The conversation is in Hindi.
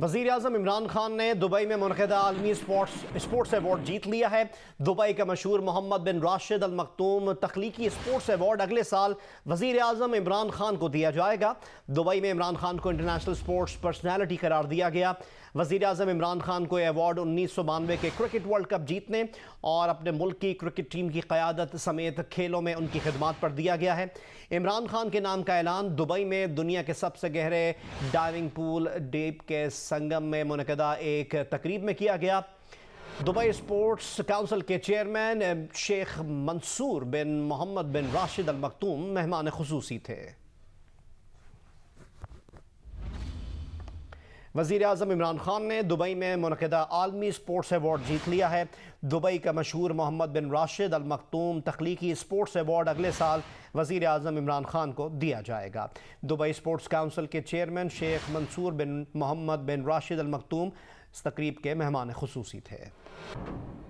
वजीर अजम इमरान खान ने दुबई में मनदा आलमी स्पोर्ट्स स्पोर्ट्स अवार्ड जीत लिया है दुबई का मशहूर Mohammed bin Rashid Al Maktoum तख्लीकी स्पोर्ट्स अवार्ड अगले साल वजीर अजम इमरान खान को दिया जाएगा दुबई में इमरान खान को इंटरनेशनल स्पोर्ट्स पर्सनैलिटी करार दिया गया वजीर अजम इमरान खान को अवार्ड उन्नीस सौ बानवे के क्रिकेट वर्ल्ड कप जीतने और अपने मुल्क की क्रिकेट टीम की क़्यादत समेत खेलों में उनकी खदमात पर दिया गया है इमरान खान के नाम का ऐलान दुबई में दुनिया के सबसे गहरे डाइविंग पूल डेप के संगम में मुनदा एक तकरीब में किया गया दुबई स्पोर्ट्स काउंसिल के chairman Sheikh Mansour bin Mohammed bin Rashid Al Maktoum मेहमान खसूसी थे वजीर अजम इमरान खान ने दुबई में मनदा आलमी स्पोर्ट्स एवार्ड जीत लिया है दुबई का मशहूर Mohammed bin Rashid Al Maktoum तख्लीकी स्पोर्ट्स एवार्ड अगले साल वज़ी अजम इमरान खान को दिया जाएगा दुबई स्पोर्ट्स काउंसिल के chairman Sheikh Mansour bin Mohammed bin Rashid Al Maktoum इस तकरीब के मेहमान खसूसी थे